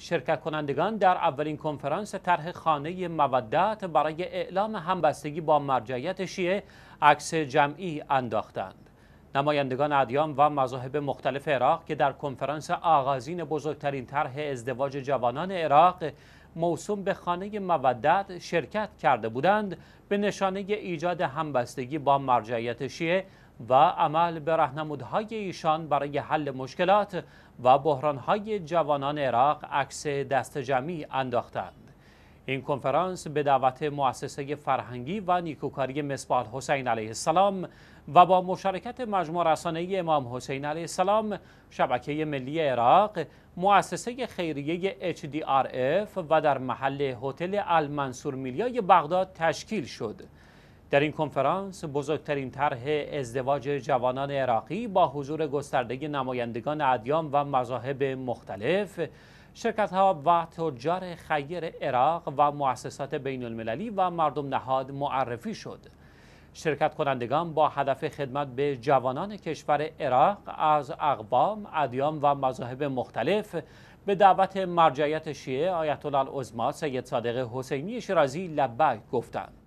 شرکت کنندگان در اولین کنفرانس طرح خانه مودت برای اعلام همبستگی با مرجعیت شیعه عکس جمعی انداختند. نمایندگان ادیان و مذاهب مختلف عراق که در کنفرانس آغازین بزرگترین طرح ازدواج جوانان عراق موسوم به خانه مودت شرکت کرده بودند به نشانه ایجاد همبستگی با مرجعیت شیعه و عمل به رهنمودهای ایشان برای حل مشکلات و بحرانهای جوانان عراق عکس دست جمعی انداختند. این کنفرانس به دعوت مؤسسه فرهنگی و نیکوکاری مصباح حسین علیه السلام و با مشارکت مجموع رسانه امام حسین علیه السلام، شبکه ملی عراق، مؤسسه خیریه HDRF و در محل هتل المنصور میلیای بغداد تشکیل شد. در این کنفرانس بزرگترین طرح ازدواج جوانان عراقی با حضور گسترده نمایندگان ادیان و مذاهب مختلف شرکت ها و تجار خیر عراق و مؤسسات بین المللی و مردم نهاد معرفی شد شرکت کنندگان با هدف خدمت به جوانان کشور عراق از اقوام، ادیان و مذاهب مختلف به دعوت مرجعیت شیعه آیت الله سید صادق حسینی شیرازی لبک گفتند.